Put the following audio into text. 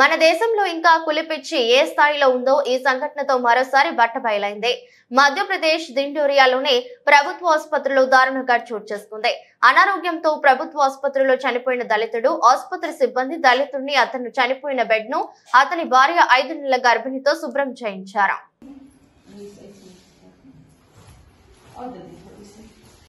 మన దేశంలో ఇంకా కులిపిచ్చి ఏ స్థాయిలో ఉందో ఈ సంఘటనతో మరోసారి బట్ట బయలైంది మధ్యప్రదేశ్ దిండోరియాలోనే ప్రభుత్వ ఆసుపత్రిలో దారుణంగా చోటు చేసుకుంది అనారోగ్యంతో ప్రభుత్వ ఆసుపత్రిలో చనిపోయిన దళితుడు ఆసుపత్రి సిబ్బంది దళితుడిని అతను చనిపోయిన బెడ్ ను అతని భార్య ఐదు నెలల గర్భిణితో శుభ్రం చేయించారు